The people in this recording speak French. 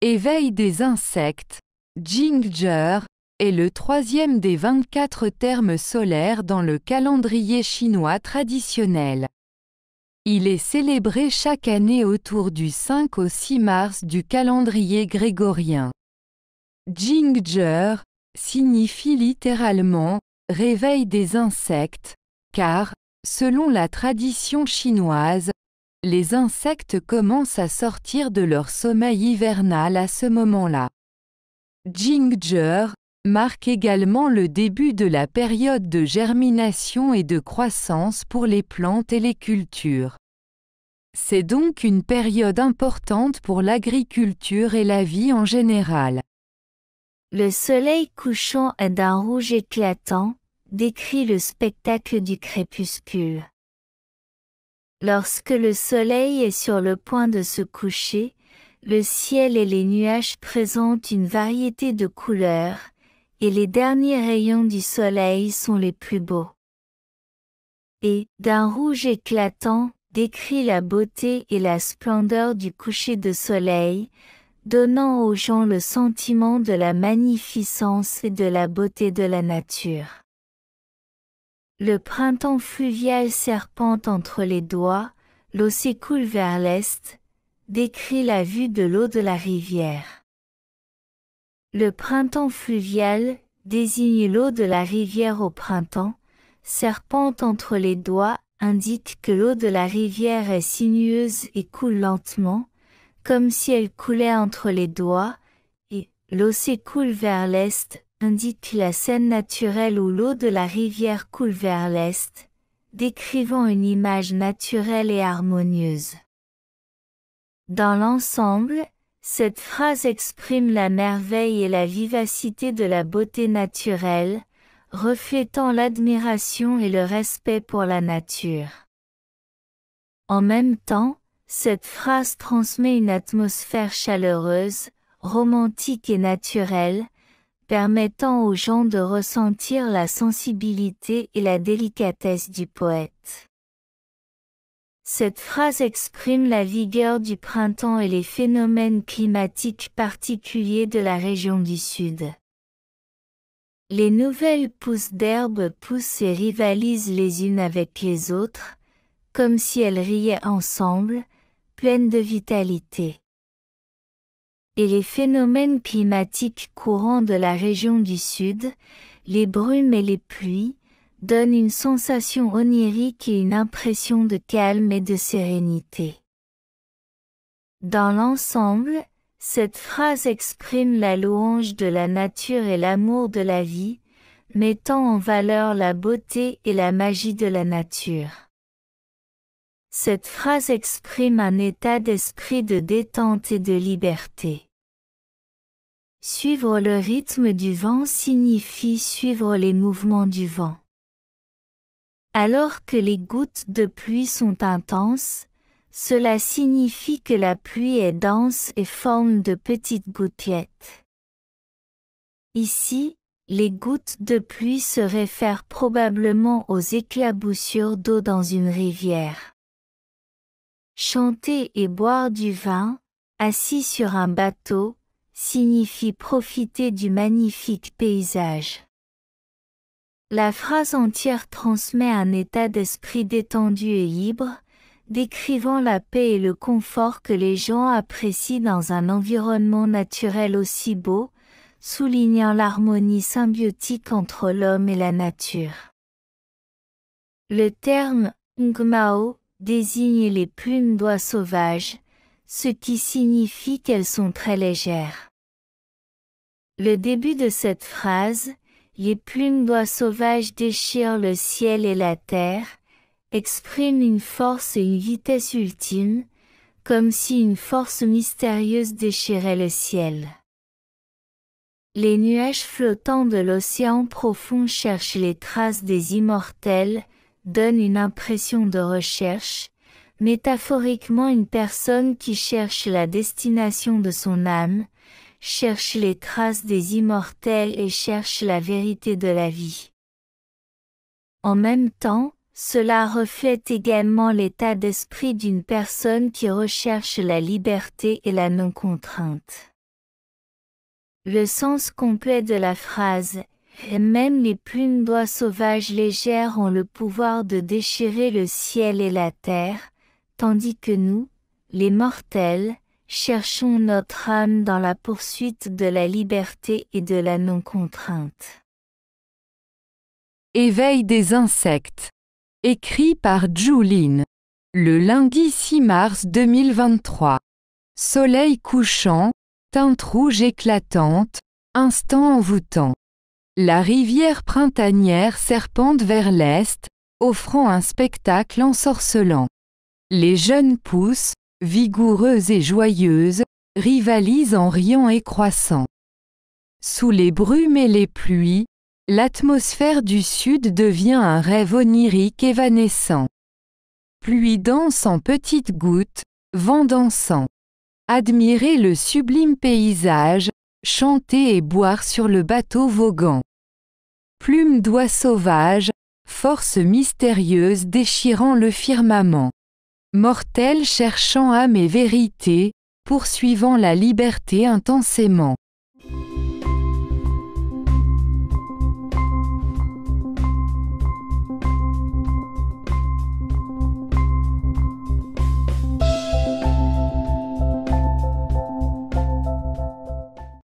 Éveil des insectes, Jingger, est le troisième des 24 termes solaires dans le calendrier chinois traditionnel. Il est célébré chaque année autour du 5 au 6 mars du calendrier grégorien. Jingger signifie littéralement réveil des insectes, car, selon la tradition chinoise, les insectes commencent à sortir de leur sommeil hivernal à ce moment-là. Ginger marque également le début de la période de germination et de croissance pour les plantes et les cultures. C'est donc une période importante pour l'agriculture et la vie en général. Le soleil couchant est d'un rouge éclatant décrit le spectacle du crépuscule. Lorsque le soleil est sur le point de se coucher, le ciel et les nuages présentent une variété de couleurs, et les derniers rayons du soleil sont les plus beaux. Et, d'un rouge éclatant, décrit la beauté et la splendeur du coucher de soleil, donnant aux gens le sentiment de la magnificence et de la beauté de la nature. Le printemps fluvial serpente entre les doigts, l'eau s'écoule vers l'est, décrit la vue de l'eau de la rivière. Le printemps fluvial désigne l'eau de la rivière au printemps, serpente entre les doigts indique que l'eau de la rivière est sinueuse et coule lentement, comme si elle coulait entre les doigts, et l'eau s'écoule vers l'est indique la scène naturelle où l'eau de la rivière coule vers l'est, décrivant une image naturelle et harmonieuse. Dans l'ensemble, cette phrase exprime la merveille et la vivacité de la beauté naturelle, reflétant l'admiration et le respect pour la nature. En même temps, cette phrase transmet une atmosphère chaleureuse, romantique et naturelle, permettant aux gens de ressentir la sensibilité et la délicatesse du poète. Cette phrase exprime la vigueur du printemps et les phénomènes climatiques particuliers de la région du Sud. Les nouvelles pousses d'herbe poussent et rivalisent les unes avec les autres, comme si elles riaient ensemble, pleines de vitalité et les phénomènes climatiques courants de la région du Sud, les brumes et les pluies, donnent une sensation onirique et une impression de calme et de sérénité. Dans l'ensemble, cette phrase exprime la louange de la nature et l'amour de la vie, mettant en valeur la beauté et la magie de la nature. Cette phrase exprime un état d'esprit de détente et de liberté. Suivre le rythme du vent signifie suivre les mouvements du vent. Alors que les gouttes de pluie sont intenses, cela signifie que la pluie est dense et forme de petites gouttelettes. Ici, les gouttes de pluie se réfèrent probablement aux éclaboussures d'eau dans une rivière. Chanter et boire du vin, assis sur un bateau, signifie profiter du magnifique paysage. La phrase entière transmet un état d'esprit détendu et libre, décrivant la paix et le confort que les gens apprécient dans un environnement naturel aussi beau, soulignant l'harmonie symbiotique entre l'homme et la nature. Le terme Ngmao désigne les plumes d'oies sauvages, ce qui signifie qu'elles sont très légères. Le début de cette phrase, les plumes d'oies sauvages déchirent le ciel et la terre, exprime une force et une vitesse ultime, comme si une force mystérieuse déchirait le ciel. Les nuages flottants de l'océan profond cherchent les traces des immortels, donnent une impression de recherche, métaphoriquement une personne qui cherche la destination de son âme, cherche les traces des immortels et cherche la vérité de la vie. En même temps, cela reflète également l'état d'esprit d'une personne qui recherche la liberté et la non-contrainte. Le sens complet de la phrase même les plumes d'oies sauvages légères ont le pouvoir de déchirer le ciel et la terre, tandis que nous, les mortels, cherchons notre âme dans la poursuite de la liberté et de la non-contrainte. Éveil des insectes. Écrit par lin Le lundi 6 mars 2023. Soleil couchant, teinte rouge éclatante, instant envoûtant. La rivière printanière serpente vers l'est, offrant un spectacle ensorcelant. Les jeunes pousses, vigoureuse et joyeuse, rivalise en riant et croissant. Sous les brumes et les pluies, l'atmosphère du sud devient un rêve onirique évanescent. Pluie danse en petites gouttes, vent dansant. Admirez le sublime paysage, chanter et boire sur le bateau voguant. Plume d'oie sauvage, force mystérieuse déchirant le firmament mortel cherchant âme et vérité, poursuivant la liberté intensément.